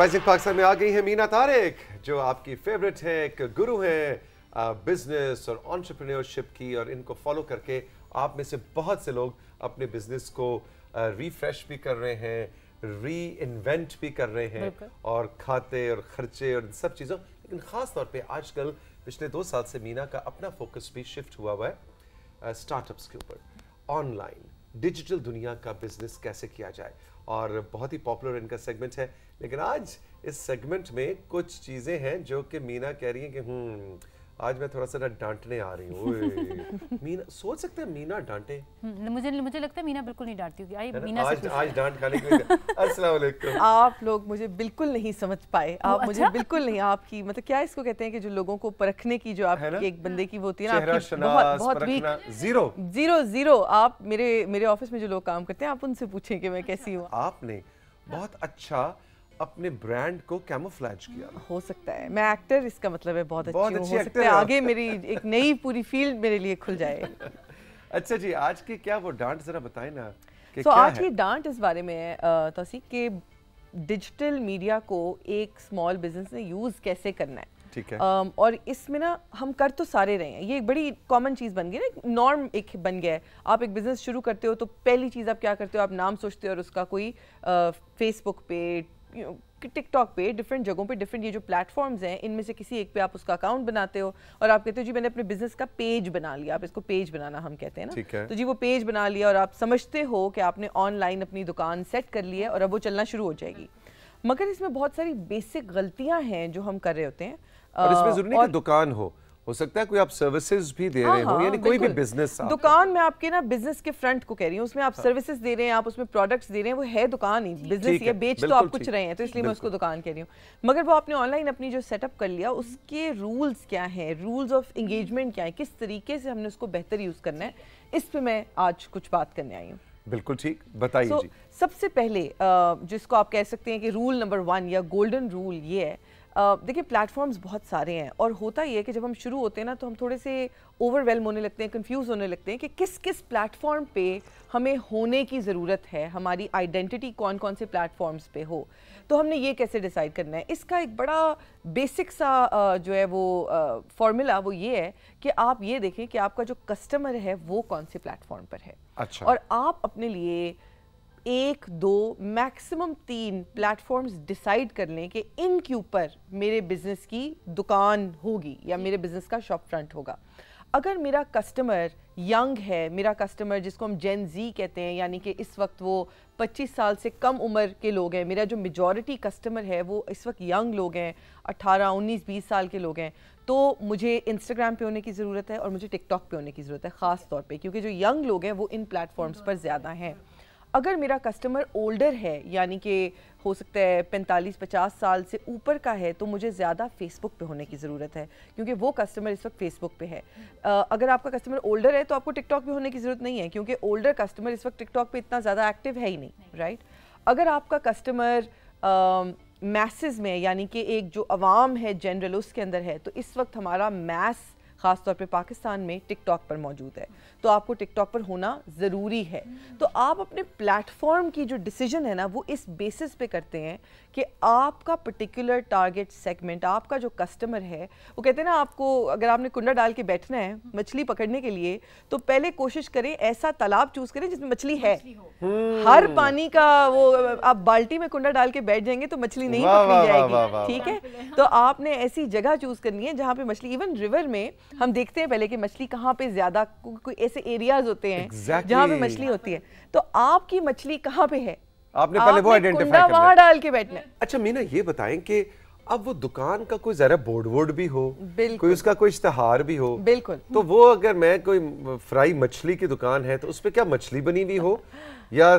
Rising Pakistan में आ गई है मीना तारिक जो आपकी फेवरेट है एक गुरु है बिजनेस और ऑन्टरप्रेन्योरशिप की और इनको फॉलो करके आप में से बहुत से लोग अपने बिजनेस को रिफ्रेश भी कर रहे हैं री इन्वेंट भी कर रहे हैं और खाते और खर्चे और सब चीज़ों लेकिन ख़ास तौर पे आजकल पिछले दो साल से मीना का अपना फोकस भी शिफ्ट हुआ हुआ है स्टार्टअप्स के ऊपर ऑनलाइन डिजिटल दुनिया का बिजनेस कैसे किया जाए और बहुत ही पॉपुलर इनका सेगमेंट है लेकिन आज इस सेगमेंट में कुछ चीज़ें हैं जो कि मीना कह रही हैं कि हम्म आज मैं थोड़ा सा ना डांटने आ रही हूँ मीना सोच सकते हैं मीना डांटे हम्म, मुझे मुझे लगता है मीना बिल्कुल नहीं डांटती होगी आई मीना आज आज डांट खाने के लिए अस्सलाम वालेकुम आप लोग मुझे बिल्कुल नहीं समझ पाए आप मुझे अच्छा। बिल्कुल नहीं आपकी मतलब क्या इसको कहते हैं कि जो लोगों को परखने की जो आपकी एक बंदे की वो होती है ना आपकी बहुत बहुत वीक जीरो जीरो जीरो आप मेरे मेरे ऑफिस में जो लोग काम करते हैं आप उनसे पूछें कि मैं कैसी हूँ आपने बहुत अच्छा अपने ब्रांड को कैमोफ्लैज किया हो सकता है मैं एक्टर इसका मतलब है बहुत, बहुत अच्छी, हो सकता है आगे मेरी एक नई पूरी फील्ड मेरे लिए खुल जाए अच्छा जी आज के क्या वो डांट जरा बताए ना कि so, क्या आज है? की डांट इस बारे में है तोसी के डिजिटल मीडिया को एक स्मॉल बिजनेस ने यूज कैसे करना है ठीक है um, और इसमें ना हम कर तो सारे रहे हैं ये एक बड़ी कॉमन चीज़ बन गई ना नॉर्म एक बन गया है आप एक बिज़नेस शुरू करते हो तो पहली चीज़ आप क्या करते हो आप नाम सोचते हो और उसका कोई फेसबुक पे टिकटॉक पे डिफरेंट जगहों पे डिफरेंट ये जो प्लेटफॉर्म्स हैं इनमें से किसी एक पे आप उसका अकाउंट बनाते हो और आप कहते हो जी मैंने अपने बिजनेस का पेज बना लिया आप इसको पेज बनाना हम कहते हैं ना है। तो जी वो पेज बना लिया और आप समझते हो कि आपने ऑनलाइन अपनी दुकान सेट कर ली है और अब वो चलना शुरू हो जाएगी मगर इसमें बहुत सारी बेसिक गलतियां हैं जो हम कर रहे होते हैं और इसमें जरूरी नहीं कि दुकान हो हो सकता है कोई आप सर्विसेज भी दे रहे हाँ, हो हाँ, यानी कोई भी बिजनेस दुकान में आपके ना बिजनेस के फ्रंट को कह रही हूँ उसमें आप सर्विसेज हाँ। दे रहे हैं आप उसमें प्रोडक्ट्स दे रहे हैं वो है दुकान ही बिजनेस है बेच तो आप कुछ रहे हैं तो इसलिए मैं उसको दुकान कह रही हूँ मगर वो आपने ऑनलाइन अपनी जो सेटअप कर लिया उसके रूल्स क्या है रूल्स ऑफ एंगेजमेंट क्या है किस तरीके से हमने उसको बेहतर यूज करना है इस पर मैं आज कुछ बात करने आई हूँ बिल्कुल ठीक बताइए सबसे पहले जिसको आप कह सकते हैं कि रूल नंबर वन या गोल्डन रूल ये है देखिए प्लेटफॉर्म्स बहुत सारे हैं और होता ही है कि जब हम शुरू होते हैं ना तो हम थोड़े से ओवरवेलम होने लगते हैं कंफ्यूज होने लगते हैं कि किस किस प्लेटफॉर्म पे हमें होने की ज़रूरत है हमारी आइडेंटिटी कौन कौन से प्लेटफॉर्म्स पे हो तो हमने ये कैसे डिसाइड करना है इसका एक बड़ा बेसिक सा जो है वो फॉर्मूला वो ये है कि आप ये देखें कि आपका जो कस्टमर है वो कौन से प्लेटफॉर्म पर है अच्छा और आप अपने लिए एक दो मैक्सिमम तीन प्लेटफॉर्म्स डिसाइड कर लें कि इनके ऊपर मेरे बिज़नेस की दुकान होगी या मेरे बिज़नेस का शॉप फ्रंट होगा अगर मेरा कस्टमर यंग है मेरा कस्टमर जिसको हम जेन जी कहते हैं यानी कि इस वक्त वो 25 साल से कम उम्र के लोग हैं मेरा जो मेजॉरिटी कस्टमर है वो इस वक्त यंग लोग हैं 18, 19, 20 साल के लोग हैं तो मुझे इंस्टाग्राम पे होने की ज़रूरत है और मुझे टिकटॉक पे होने की ज़रूरत है ख़ास तौर पे क्योंकि जो यंग लोग हैं वो इन प्लेटफॉर्म्स पर ज़्यादा हैं अगर मेरा कस्टमर ओल्डर है यानी कि हो सकता है पैंतालीस पचास साल से ऊपर का है तो मुझे ज़्यादा फेसबुक पे होने की ज़रूरत है क्योंकि वो कस्टमर इस वक्त फेसबुक पे है अगर आपका कस्टमर ओल्डर है तो आपको टिकटॉक पे होने की ज़रूरत नहीं है क्योंकि ओल्डर कस्टमर इस वक्त टिकटॉक पे इतना ज़्यादा एक्टिव है ही नहीं, नहीं। राइट अगर आपका कस्टमर मैसेज में यानी कि एक जो आवाम है जनरल उसके अंदर है तो इस वक्त हमारा मैस खासतौर पर पाकिस्तान में टिकटॉक पर मौजूद है तो आपको टिकटॉक पर होना ज़रूरी है तो आप अपने प्लेटफॉर्म की जो डिसीजन है ना वो इस बेसिस पे करते हैं कि आपका पर्टिकुलर टारगेट सेगमेंट आपका जो कस्टमर है वो कहते हैं ना आपको अगर आपने कुंडा डाल के बैठना है मछली पकड़ने के लिए तो पहले कोशिश करें ऐसा तालाब चूज करें जिसमें मछली है हम्म। हर पानी का वो आप बाल्टी में कुंडा डाल के बैठ जाएंगे तो मछली नहीं पकड़ी जाएगी ठीक है तो आपने ऐसी जगह चूज करनी है जहाँ पे मछली इवन रिवर में हम देखते हैं पहले कि मछली कहाँ पे ज्यादा को, कोई ऐसे एरियाज होते हैं exactly. जहाँ पे मछली होती है तो आपकी मछली कहाँ पे है आपने पहले वो आइडेंटिफाई वहां डाल के बैठना अच्छा मीना ये बताएं कि अब वो दुकान का कोई जरा बोर्ड वोर्ड भी हो कोई उसका कोई इश्तेहार भी हो बिल्कुल तो वो अगर मैं कोई फ्राई मछली की दुकान है तो उस पर क्या मछली बनी हुई हो या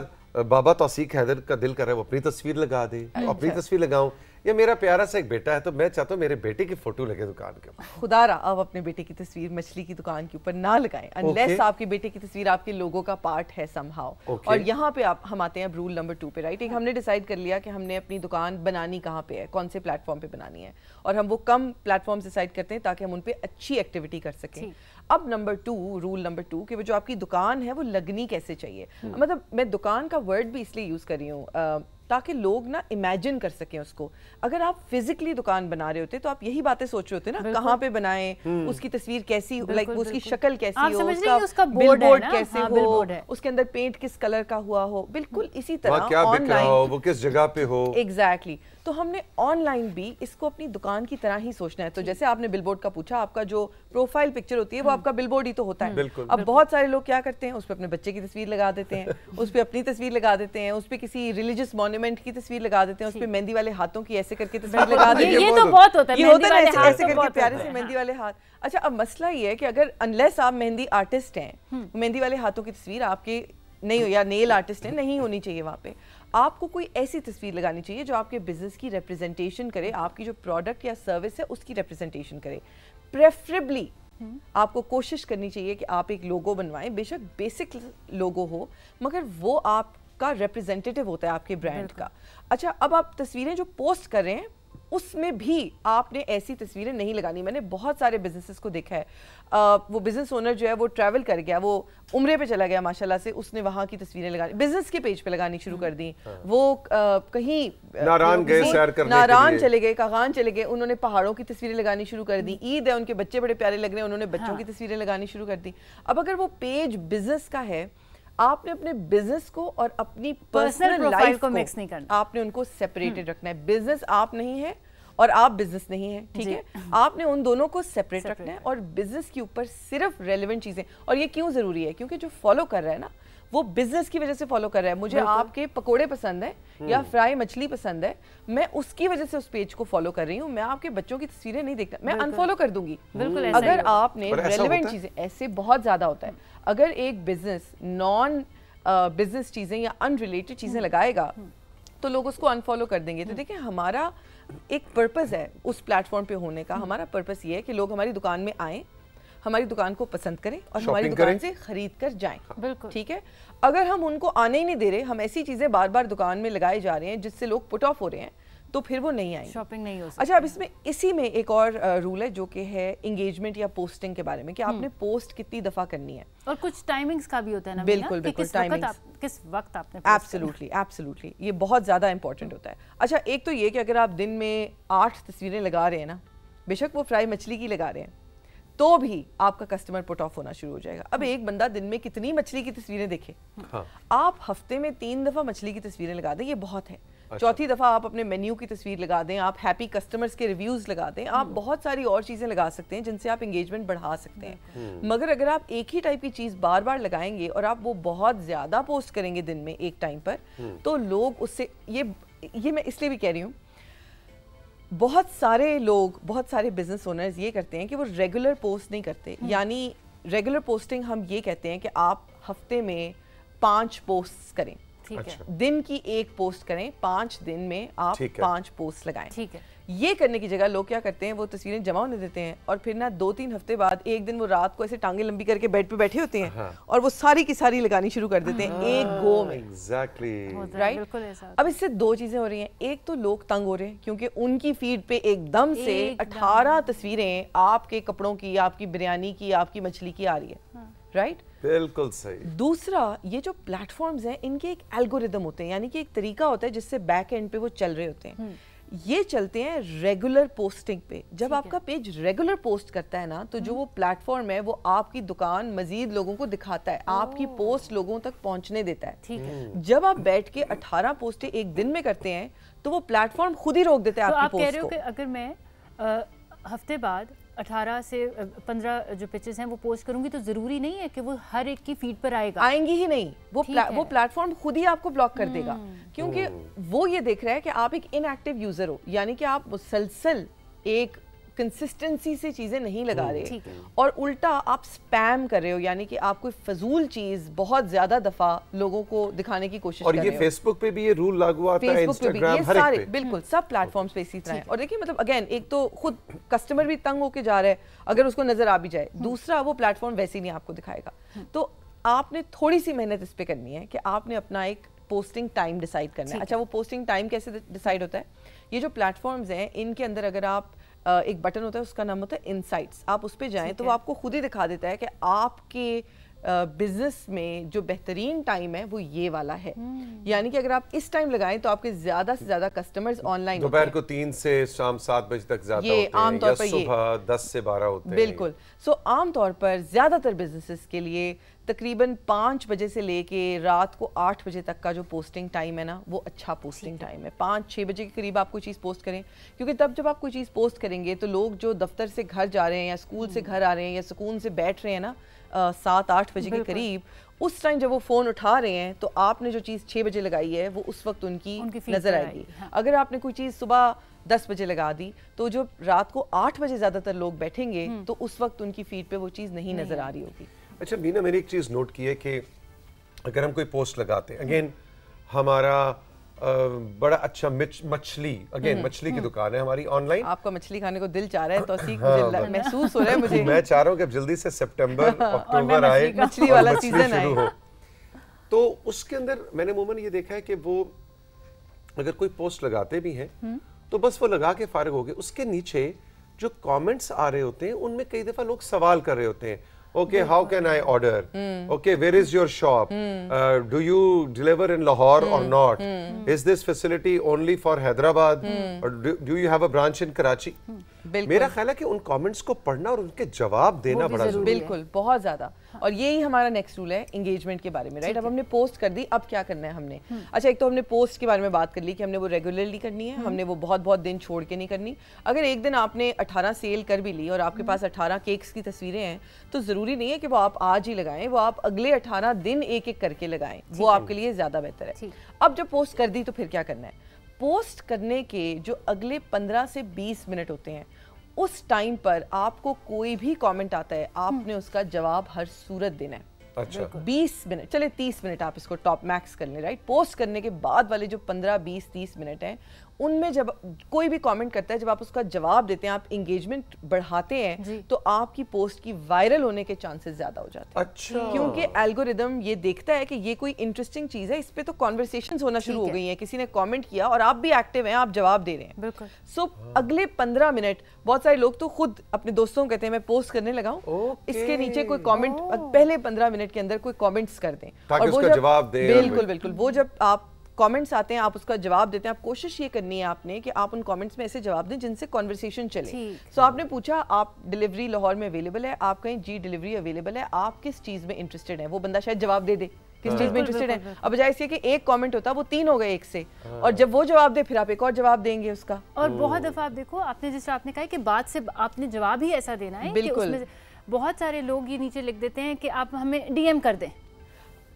बाबा तोसीक हैदर का दिल कर रहा है वो अपनी तस्वीर लगा दे अच्छा। अपनी तस्वीर लगाऊं ये मेरा प्यारा सा एक बेटा है तो मैं चाहता हूँ मेरे बेटे की फोटो लगे दुकान के रहा अब अपने बेटे की तस्वीर मछली की दुकान के ऊपर ना लगाए अनलेस okay. आपके बेटे की तस्वीर आपके लोगों का पार्ट है समहाव okay. और यहाँ पे आप हम आते हैं रूल नंबर टू पे राइट एक हमने डिसाइड कर लिया कि हमने अपनी दुकान बनानी कहाँ पे है कौन से प्लेटफॉर्म पे बनानी है और हम वो कम प्लेटफॉर्म डिसाइड करते हैं ताकि हम उन पर अच्छी एक्टिविटी कर सकें अब number two rule number two कि वो जो आपकी दुकान है वो लगनी कैसे चाहिए hmm. मतलब मैं दुकान का वर्ड भी इसलिए यूज़ कर रही हूँ ताकि लोग ना इमेजिन कर सकें उसको अगर आप फिजिकली दुकान बना रहे होते तो आप यही बातें सोच रहे होते ना कहाँ पे बनाए hmm. उसकी तस्वीर कैसी लाइक उसकी शक्ल कैसी हो उसका, उसका बोर्ड कैसे हाँ, हो उसके अंदर पेंट किस कलर का हुआ हो बिल्कुल hmm. इसी तरह ऑनलाइन वो किस जगह पे हो एग्जैक्टली तो हमने ऑनलाइन भी इसको अपनी दुकान की तरह ही सोचना है तो जैसे आपने बिलबोर्ड का पूछा आपका जो प्रोफाइल पिक्चर होती है वो आप आपका बिलबोर्ड ही तो होता है हम्म। अब बहुत सारे लोग क्या करते हैं उस पर अपने बच्चे की तस्वीर लगा देते हैं उस पर अपनी तस्वीर लगा देते हैं उस पर किसी रिलीजियस मोन्यूमेंट की तस्वीर लगा देते हैं उस पर मेहंदी वाले हाथों की ऐसे करके तस्वीर लगा देते हैं ये तो बहुत होता है ऐसे तो करके प्यारे से मेहंदी वाले हाथ अच्छा अब मसला ये है कि अगर अनलेस आप मेहंदी आर्टिस्ट हैं हम्म। मेहंदी वाले हाथों की तस्वीर आपके नहीं हो या नेल आर्टिस्ट है नहीं होनी चाहिए वहाँ पे आपको कोई ऐसी तस्वीर लगानी चाहिए जो आपके बिजनेस की रिप्रेजेंटेशन करे आपकी जो प्रोडक्ट या सर्विस है उसकी रिप्रेजेंटेशन करे प्रेफरेबली आपको कोशिश करनी चाहिए कि आप एक लोगो बनवाएं बेशक बेसिक लोगो हो मगर वो आपका रिप्रेजेंटेटिव होता है आपके ब्रांड का अच्छा अब आप तस्वीरें जो पोस्ट कर रहे हैं उसमें भी आपने ऐसी तस्वीरें नहीं लगानी मैंने बहुत सारे बिजनेसेस को देखा है आ, वो बिज़नेस ओनर जो है वो ट्रैवल कर गया वो उम्रे पे चला गया माशाल्लाह से उसने वहाँ की तस्वीरें लगानी बिजनेस के पेज पे लगानी शुरू कर दी हम्म, हाँ। वो आ, कहीं नारान गए नारान चले गए कागान चले गए उन्होंने पहाड़ों की तस्वीरें लगानी शुरू कर दी हम्म। ईद है उनके बच्चे बड़े प्यारे लग रहे हैं उन्होंने बच्चों हाँ। की तस्वीरें लगानी शुरू कर दी अब अगर वो पेज बिजनेस का है आपने अपने बिजनेस को और अपनी पर्सनल लाइफ को मिक्स नहीं करना आपने उनको सेपरेटेड हम्म। रखना है बिजनेस आप नहीं है और आप बिजनेस नहीं है ठीक है आपने उन दोनों को सेपरेट रखना है और बिजनेस के ऊपर सिर्फ रेलिवेंट चीजें और ये क्यों जरूरी है क्योंकि जो फॉलो कर रहा है ना वो बिजनेस की वजह से फॉलो कर रहा है मुझे आपके पकोड़े पसंद है या फ्राई हम्म। मछली पसंद है मैं उसकी वजह से उस पेज को फॉलो कर रही हूँ मैं आपके बच्चों की तस्वीरें नहीं देखता मैं अनफॉलो कर दूंगी बिल्कुल हम्म। अगर आपने रेलिवेंट चीजें ऐसे बहुत ज्यादा होता है हम्म। अगर एक बिजनेस नॉन बिजनेस चीजें या अनरिलेटेड चीजें लगाएगा तो लोग उसको अनफॉलो कर देंगे तो देखिए हमारा एक पर्पज़ है उस प्लेटफॉर्म पे होने का हमारा पर्पज़ ये है कि लोग हमारी दुकान में आए हमारी दुकान को पसंद करें और हमारी दुकान से खरीद कर जाए हाँ। बिल्कुल ठीक है अगर हम उनको आने ही नहीं दे रहे हम ऐसी चीज़ें बार बार दुकान में लगाए जा रहे हैं जिससे लोग पुट ऑफ हो रहे हैं तो फिर वो नहीं आएंगे शॉपिंग नहीं हो सकती अच्छा अब इसमें इसी में एक और रूल है जो कि है इंगेजमेंट या पोस्टिंग के बारे में कि आपने पोस्ट हम्म। कितनी दफा करनी है और कुछ टाइमिंग्स का भी होता है ना बिल्कुल बिल्कुल टाइमिंग्स आप, किस वक्त आपने एब्सोल्युटली एब्सोल्युटली ये बहुत ज़्यादा इंपॉर्टेंट होता है अच्छा एक तो ये कि अगर आप दिन में आठ तस्वीरें लगा रहे हैं ना बेशक वो फ्राई मछली की लगा रहे हैं तो भी आपका कस्टमर पुट ऑफ होना शुरू हो जाएगा अब एक बंदा दिन में कितनी मछली की तस्वीरें देखे हाँ। आप हफ्ते में तीन दफा मछली की तस्वीरें लगा दें ये बहुत है अच्छा। चौथी दफा आप अपने मेन्यू की तस्वीर लगा दें आप हैप्पी कस्टमर्स के रिव्यूज लगा दें आप हम्म। बहुत सारी और चीजें लगा सकते हैं जिनसे आप एंगेजमेंट बढ़ा सकते हैं हम्म। मगर अगर आप एक ही टाइप की चीज बार बार लगाएंगे और आप वो बहुत ज्यादा पोस्ट करेंगे दिन में एक टाइम पर हम्म। तो लोग उससे ये ये मैं इसलिए भी कह रही हूँ बहुत सारे लोग बहुत सारे बिजनेस ओनर्स ये करते हैं कि वो रेगुलर पोस्ट नहीं करते हम्म। यानी रेगुलर पोस्टिंग हम ये कहते हैं कि आप हफ्ते में पांच पोस्ट करें ठीक है अच्छा। दिन की एक पोस्ट करें पांच दिन में आप पांच पोस्ट लगाएं ठीक है ये करने की जगह लोग क्या करते हैं वो तस्वीरें जमा होने देते हैं और फिर ना दो तीन हफ्ते बाद एक दिन वो रात को ऐसे टांगे लंबी करके बेड पे बैठे होते हैं हाँ। और वो सारी की सारी लगानी शुरू कर देते हैं एक हाँ, गो में एग्जैक्टली राइट अब इससे दो चीजें हो रही हैं एक तो लोग तंग हो रहे हैं क्योंकि उनकी फीड पे एकदम से अठारह तस्वीरें आपके कपड़ों की आपकी बिरयानी की आपकी मछली की आ रही है राइट हाँ। बिल्कुल सही दूसरा ये जो प्लेटफॉर्म्स हैं इनके एक एल्गोरिदम होते हैं यानी कि एक तरीका होता है जिससे बैक एंड पे वो चल रहे होते हैं हम्म। ये चलते हैं रेगुलर पोस्टिंग पे जब आपका पेज रेगुलर पोस्ट करता है ना तो जो हाँ। वो प्लेटफॉर्म है वो आपकी दुकान मजीद लोगों को दिखाता है आपकी पोस्ट लोगों तक पहुंचने देता है ठीक है हम्म। जब आप बैठ के 18 पोस्टें एक दिन में करते हैं तो वो प्लेटफॉर्म खुद ही रोक देता है तो आप कह रहे हो कि अगर मैं आ, हफ्ते बाद 18 से 15 जो पिचेस हैं वो पोस्ट करूंगी तो जरूरी नहीं है कि वो हर एक की फीड पर आएगा आएंगी ही नहीं वो प्ला, वो प्लेटफॉर्म खुद ही आपको ब्लॉक कर देगा हम्म। क्योंकि वो ये देख रहा है कि आप एक इनएक्टिव यूजर हो यानी कि आप मुसलसल एक कंसिस्टेंसी से चीज़ें नहीं लगा hmm. रहे और उल्टा आप स्पैम कर रहे हो यानी कि आप कोई फजूल चीज़ बहुत ज़्यादा दफ़ा लोगों को दिखाने की कोशिश और कर ये फेसबुक पे भी ये रूल लागू आता है इंस्टाग्राम हर सारे बिल्कुल सब प्लेटफॉर्म पे इसी तरह है और देखिए मतलब अगेन एक तो खुद कस्टमर भी तंग होके जा रहा है अगर उसको नज़र आ भी जाए hmm. दूसरा वो प्लेटफॉर्म वैसे ही नहीं आपको दिखाएगा hmm. तो आपने थोड़ी सी मेहनत इस पर करनी है कि आपने अपना एक पोस्टिंग टाइम डिसाइड करना है अच्छा वो पोस्टिंग टाइम कैसे डिसाइड होता है ये जो प्लेटफॉर्म्स हैं इनके अंदर अगर आप एक बटन होता है उसका नाम होता है इनसाइट्स आप उस पर जाएँ तो वो आपको खुद ही दिखा देता है कि आपके बिजनेस में जो बेहतरीन टाइम है वो ये वाला है हम्म। यानी कि अगर आप इस टाइम लगाएं तो आपके ज्यादा से ज्यादा कस्टमर्स ऑनलाइन दोपहर को तीन से शाम सात बजे तक ज्यादा ये आमतौर पर सुबह दस से बारह होते हैं बिल्कुल सो आमतौर पर ज्यादातर बिजनेसेस के लिए तकरीबन पाँच बजे से लेके रात को आठ बजे तक का जो पोस्टिंग टाइम है ना वो अच्छा पोस्टिंग टाइम है पाँच छः बजे के करीब आप कोई चीज़ पोस्ट करें क्योंकि तब जब आप कोई चीज़ पोस्ट करेंगे तो लोग जो दफ्तर से घर जा रहे हैं या स्कूल से हम्म। घर आ रहे हैं या सुकून से बैठ रहे हैं ना सात आठ बजे के करीब उस टाइम जब वो फ़ोन उठा रहे हैं तो आपने जो चीज़ छः बजे लगाई है वो उस वक्त उनकी, उनकी नज़र आएगी हाँ। अगर आपने कोई चीज़ सुबह दस बजे लगा दी तो जो रात को आठ बजे ज़्यादातर लोग बैठेंगे हम्म। तो उस वक्त उनकी फीड पे वो चीज़ नहीं, नहीं। नज़र आ रही होगी अच्छा बीना मैंने एक चीज़ नोट की है कि अगर हम कोई पोस्ट लगाते हैं अगेन हमारा बड़ा अच्छा मछली अगेन हम्म, मछली की हम्म। दुकान है हमारी ऑनलाइन आपको मछली खाने को दिल चाह रहा है तो सीख हाँ, हाँ, महसूस हो रहा है मुझे मैं चाह रहा हूँ कि अब जल्दी से सितंबर अक्टूबर आए मछली वाला सीजन शुरू हो तो उसके अंदर मैंने मोमन ये देखा है कि वो अगर कोई पोस्ट लगाते भी हैं हम्म। तो बस वो लगा के फारग हो गए उसके नीचे जो कमेंट्स आ रहे होते हैं उनमें कई दफ़ा लोग सवाल कर रहे होते हैं okay how can i order mm. okay where is your shop mm. uh, do you deliver in lahore mm. or hmm. not hmm. is this facility only for hyderabad hmm. or do, do, you have a branch in karachi मेरा ख्याल है कि उन comments को पढ़ना और उनके जवाब देना बड़ा जरूरी है बिल्कुल बहुत हाँ। ज्यादा और यही हमारा नेक्स्ट रूल है इंगेजमेंट के बारे में राइट अब हमने पोस्ट कर दी अब क्या करना है हमने हम्म। अच्छा एक तो हमने पोस्ट के बारे में बात कर ली कि हमने वो रेगुलरली करनी है हम्म। हमने वो बहुत बहुत दिन छोड़ के नहीं करनी अगर एक दिन आपने अठारह सेल कर भी ली और आपके हम्म। पास अठारह केक्स की तस्वीरें हैं तो ज़रूरी नहीं है कि वो आप आज ही लगाएं वो आप अगले अठारह दिन एक एक करके लगाएं वो आपके लिए ज़्यादा बेहतर है अब जब पोस्ट कर दी तो फिर क्या करना है पोस्ट करने के जो अगले 15 से 20 मिनट होते हैं उस टाइम पर आपको कोई भी कमेंट आता है हम्म। आपने उसका जवाब हर सूरत देना है अच्छा 20 मिनट चले 30 मिनट आप इसको टॉप मैक्स कर लें राइट पोस्ट करने के बाद वाले जो 15 20 30 मिनट हैं उनमें जब कोई भी कमेंट करता है जब आप उसका जवाब देते हैं आप इंगेजमेंट बढ़ाते हैं तो आपकी पोस्ट की वायरल होने के चांसेस ज्यादा हो जाते हैं अच्छा क्योंकि एल्गोरिदम ये देखता है कि ये कोई इंटरेस्टिंग चीज है इस पर तो कॉन्वर्सेशन होना शुरू हो गई है किसी ने कॉमेंट किया और आप भी एक्टिव हैं आप जवाब दे रहे हैं सो अगले पंद्रह मिनट बहुत सारे लोग तो खुद अपने दोस्तों को कहते हैं मैं पोस्ट करने लगा हूँ इसके नीचे कोई कॉमेंट पहले पंद्रह मिनट के अंदर कोई कॉमेंट्स कर दें और वो जब बिल्कुल बिल्कुल वो जब आप कमेंट्स आते हैं आप उसका जवाब देते हैं आप कोशिश ये करनी है आपने कि आप उन कमेंट्स में ऐसे जवाब दें जिनसे कॉन्वर्सेशन चले सो so, आपने पूछा आप डिलीवरी लाहौर में अवेलेबल है आप कहीं जी डिलीवरी अवेलेबल है आप किस चीज़ में इंटरेस्टेड है वो बंदा शायद जवाब दे दे किस चीज़ में इंटरेस्टेड है अब बजाय इसके कि एक कमेंट होता वो तीन हो गए एक से हाँ। और जब वो जवाब दे फिर आप एक और जवाब देंगे उसका और बहुत दफ़ा आप देखो आपने जैसे आपने कहा कि बात से आपने जवाब ही ऐसा देना है बिल्कुल बहुत सारे लोग ये नीचे लिख देते हैं कि आप हमें डीएम कर दें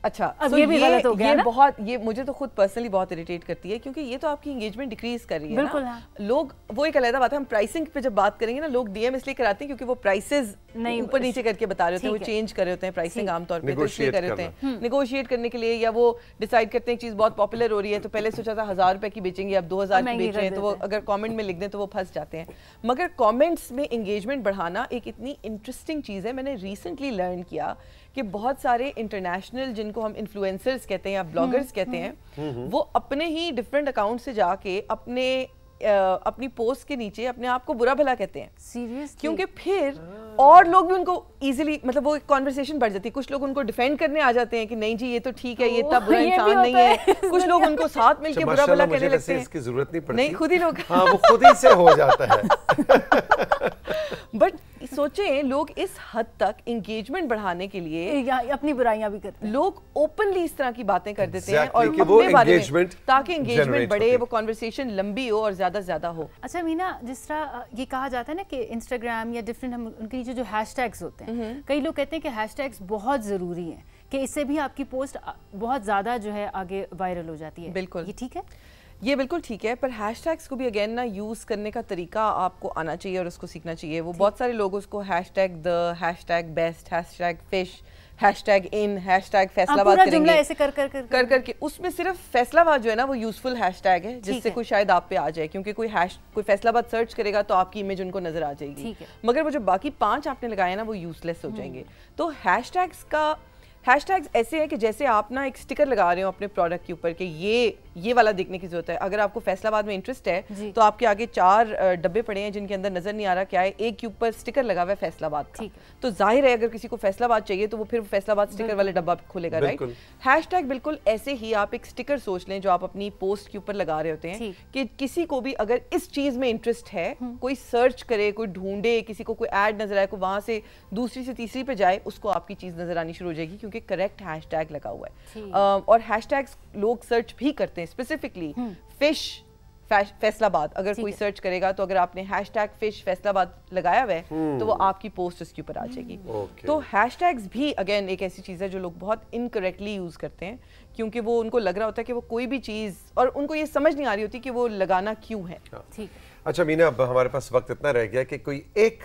अच्छा अब so ये भी गलत हो गया ये ना? बहुत ये मुझे तो खुद पर्सनली बहुत इरिटेट करती है क्योंकि ये तो आपकी एंगेजमेंट डिक्रीज कर रही है बिल्कुल ना? हाँ। लोग वो एक अलग बात है हम प्राइसिंग पे जब बात करेंगे ना लोग डीएम इसलिए कराते हैं क्योंकि वो प्राइसेस नहीं ऊपर नीचे करके बता रहे होते हैं वो चेंज कर रहे होते हैं प्राइसिंग आमतौर पर तो इसलिए कर रहे होते हैं निगोशिएट हम्म। करने के लिए या वो डिसाइड करते हैं चीज बहुत पॉपुलर हो रही है तो पहले सोचा था हजार रुपए की बेचेंगे अब दो हजार की बेच रहे हैं तो वो अगर कॉमेंट में लिख दें तो वो फंस जाते हैं मगर कॉमेंट्स में एंगेजमेंट बढ़ाना एक इतनी इंटरेस्टिंग चीज है मैंने रिसेंटली लर्न किया कि बहुत सारे इंटरनेशनल जिनको जिनको हम इन्फ्लुएंसर्स कहते हैं या ब्लॉगर्स हम्म, कहते हम्म। हैं हम्म, वो अपने ही डिफरेंट अकाउंट से जाके अपने अपनी पोस्ट के नीचे अपने आप को बुरा भला कहते हैं सीरियस क्योंकि फिर हाँ। और लोग भी उनको इजीली मतलब वो एक कॉन्वर्सेशन बढ़ जाती है कुछ लोग उनको डिफेंड करने आ जाते हैं कि नहीं जी ये तो ठीक है ये इतना बुरा इंसान नहीं है, है। कुछ लोग उनको साथ मिलकर अच्छा, बुरा भला कहने लगते हैं इसकी जरूरत नहीं पड़ती नहीं खुद ही लोग हाँ, वो खुद ही से हो जाता है बट सोचें लोग इस हद तक इंगेजमेंट बढ़ाने के लिए अपनी बुराइयां भी करते हैं लोग ओपनली इस तरह की बातें कर देते हैं और अपने बारे में ताकि इंगेजमेंट बढ़े वो कॉन्वर्सेशन लंबी हो और ज्यादा ज्यादा हो अच्छा मीना जिस तरह ये कहा जाता है ना कि इंस्टाग्राम या डिफरेंट हम उनके नीचे जो हैश होते हैं हम्म। कई लोग कहते हैं कि हैश बहुत जरूरी है कि इससे भी आपकी पोस्ट बहुत ज्यादा जो है आगे वायरल हो जाती है बिल्कुल ये ठीक है ये बिल्कुल ठीक है पर टैग्स को भी अगेन ना यूज़ करने का तरीका आपको आना चाहिए और उसको सीखना चाहिए वो बहुत सारे लोग उसको hashtag the hashtag best hashtag fish hashtag in hashtag Faisalabad कर करके उसमें सिर्फ फैसलाबाद जो है ना वो यूजफुल हैश टैग है जिससे कोई शायद आप पे आ जाए क्योंकि कोई हैश कोई फैसलाबाद सर्च करेगा तो आपकी इमेज उनको नजर आ जाएगी मगर वो जो बाकी पांच आपने लगाए ना वो यूजलेस हो हम्म। जाएंगे तो हैश टैग्स का हैश ऐसे हैं कि जैसे आप ना एक स्टिकर लगा रहे हो अपने प्रोडक्ट के ऊपर कि ये ये वाला देखने की जरूरत है अगर आपको फैसलाबाद में इंटरेस्ट है तो आपके आगे चार डब्बे पड़े हैं जिनके अंदर नजर नहीं आ रहा क्या है एक के ऊपर स्टिकर लगा हुआ है फैसलाबाद का तो जाहिर है अगर किसी को फैसलाबाद चाहिए तो वो फिर फैसलाबाद स्टिकर वाला डब्बा खोलेगा राइट हैश टैग बिल्कुल ऐसे ही आप एक स्टिकर सोच लें जो आप अपनी पोस्ट के ऊपर लगा रहे होते हैं कि किसी को भी अगर इस चीज में इंटरेस्ट है हम्म। कोई सर्च करे कोई ढूंढे किसी को कोई एड नजर आए कोई वहां से दूसरी से तीसरी पर जाए उसको आपकी चीज नजर आनी शुरू हो जाएगी क्योंकि क्योंकि करेक्ट हैश लगा हुआ है और हैश लोग सर्च भी करते हैं स्पेसिफिकली हम्म। फिश फैसलाबाद अगर कोई सर्च करेगा तो अगर आपने हैश टैग फिश फैसलाबाद लगाया हुआ है हम्म। तो वो आपकी पोस्ट उसके ऊपर आ जाएगी हम्म। तो हैश टैग्स भी अगेन एक ऐसी चीज़ है जो लोग बहुत इनकरेक्टली यूज़ करते हैं क्योंकि वो उनको लग रहा होता है कि वो कोई भी चीज़ और उनको ये समझ नहीं आ रही होती कि वो लगाना क्यों है हाँ। ठीक अच्छा मीना अब हमारे पास वक्त इतना रह गया कि कोई एक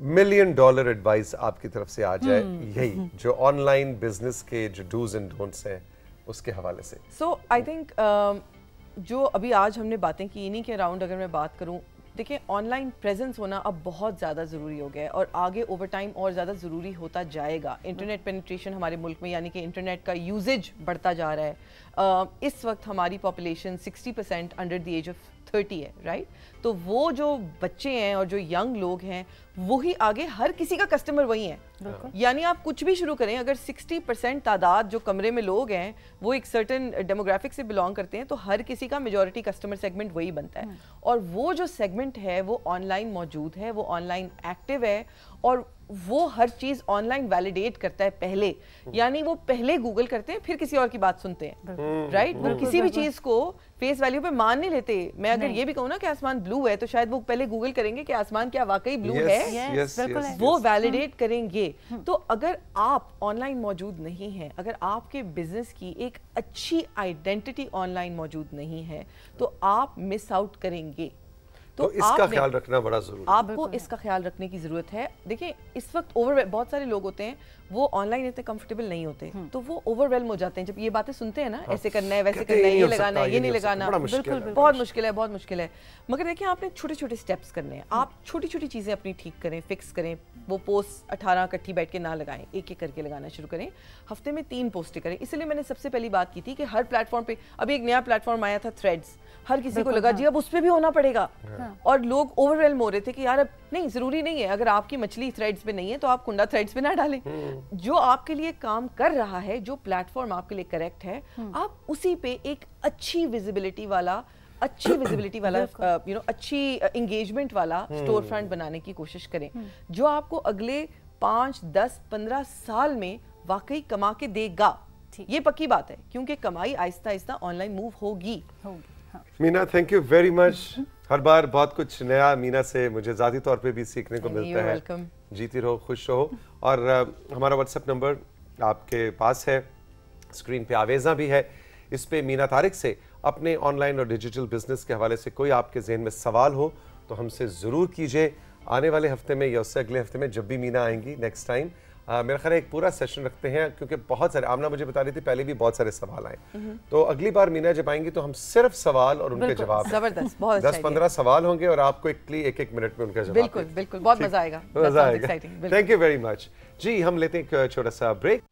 मिलियन डॉलर एडवाइस आपकी तरफ से आ जाए hmm. यही जो ऑनलाइन बिजनेस के जो डूज एंड डोंट्स हैं उसके हवाले से सो आई थिंक जो अभी आज हमने बातें की इन्हीं के अराउंड अगर मैं बात करूं देखिए ऑनलाइन प्रेजेंस होना अब बहुत ज़्यादा ज़रूरी हो गया है और आगे ओवर टाइम और ज़्यादा ज़रूरी होता जाएगा इंटरनेट पेनिट्रेशन हमारे मुल्क में यानी कि इंटरनेट का यूजेज बढ़ता जा रहा है uh, इस वक्त हमारी population 60 percent under the age of thirty है राइट तो वो जो बच्चे हैं और जो यंग लोग हैं वही आगे हर किसी का कस्टमर वही है यानी आप कुछ भी शुरू करें अगर सिक्सटी परसेंट तादाद जो कमरे में लोग हैं वो एक सर्टन डेमोग्राफिक से बिलोंग करते हैं तो हर किसी का मेजोरिटी कस्टमर सेगमेंट वही बनता है हम्म। और वो जो सेगमेंट है वो ऑनलाइन मौजूद है वो ऑनलाइन एक्टिव है और वो हर चीज ऑनलाइन वैलिडेट करता है पहले यानी वो पहले गूगल करते हैं फिर किसी और की बात सुनते हैं राइट हम्म, हम्म, वो हम्म। किसी भी चीज को फेस वैल्यू पे मान नहीं लेते मैं अगर ये भी कहूँ ना कि आसमान ब्लू है तो शायद वो पहले गूगल करेंगे कि आसमान क्या वाकई ब्लू yes, है yes, yes, वो वैलिडेट करेंगे तो अगर आप ऑनलाइन मौजूद नहीं है अगर आपके बिजनेस की एक अच्छी आइडेंटिटी ऑनलाइन मौजूद नहीं है तो आप मिस आउट करेंगे तो, तो, इसका ख्याल रखना बड़ा जरूरी आपको इसका ख्याल रखने की ज़रूरत है देखिए इस वक्त ओवर बहुत सारे लोग होते हैं वो ऑनलाइन इतने कंफर्टेबल नहीं होते हम्म। तो वो ओवरवेल्म हो जाते हैं जब ये बातें सुनते हैं ना हाँ, ऐसे करना है वैसे करना है ये लगाना है ये नहीं लगाना बिल्कुल बहुत मुश्किल है बहुत मुश्किल है मगर देखिए आपने छोटे छोटे स्टेप्स करने हैं आप हम्म। छोटी छोटी चीज़ें अपनी ठीक करें फिक्स करें वो पोस्ट अठारह इकट्ठी बैठ के ना लगाएं एक एक करके लगाना शुरू करें हफ्ते में तीन पोस्टें करें इसलिए मैंने सबसे पहली बात की थी कि हर प्लेटफॉर्म पे अभी एक नया प्लेटफॉर्म आया था थ्रेड्स हर किसी को लगा हाँ। जी अब उस पर भी होना पड़ेगा हाँ। और लोग ओवरवेल हो रहे थे कि यार अब नहीं जरूरी नहीं है अगर आपकी मछली थ्रेड्स पे नहीं है तो आप कुंडा थ्रेड्स पे ना डालें हम्म। जो आपके लिए काम कर रहा है जो प्लेटफॉर्म आपके लिए करेक्ट है हम्म। आप उसी पे एक अच्छी विजिबिलिटी वाला अच्छी विजिबिलिटी वाला यू नो अच्छी इंगेजमेंट वाला स्टोर हम्म। फ्रंट बनाने की कोशिश करें जो आपको अगले पाँच दस पंद्रह साल में वाकई कमा के देगा ये पक्की बात है क्योंकि कमाई आहिस्ता आहिस्ता ऑनलाइन मूव होगी होगी हाँ। Meena thank you very much हर बार बहुत कुछ नया मीना से मुझे ज़ाती तौर पे भी सीखने को मिलता है जीती रहो खुश रहो और हमारा व्हाट्सएप नंबर आपके पास है स्क्रीन पे आवेजा भी है इस पे मीना तारिक से अपने ऑनलाइन और डिजिटल बिजनेस के हवाले से कोई आपके जहन में सवाल हो तो हमसे ज़रूर कीजिए आने वाले हफ्ते में या उससे अगले हफ्ते में जब भी मीना आएंगी नेक्स्ट टाइम मेरा ख्याल एक पूरा सेशन रखते हैं क्योंकि बहुत सारे आमना मुझे बता रही थी पहले भी बहुत सारे सवाल आए हम्म। तो अगली बार मीना जब आएंगी तो हम सिर्फ सवाल और उनके जवाब जबरदस्त अच्छा दस पंद्रह सवाल होंगे और आपको एक एक मिनट में उनका जवाब बिल्कुल बिल्कुल बहुत मजा आएगा मजा आएगा थैंक यू वेरी मच जी हम लेते हैं छोटा सा ब्रेक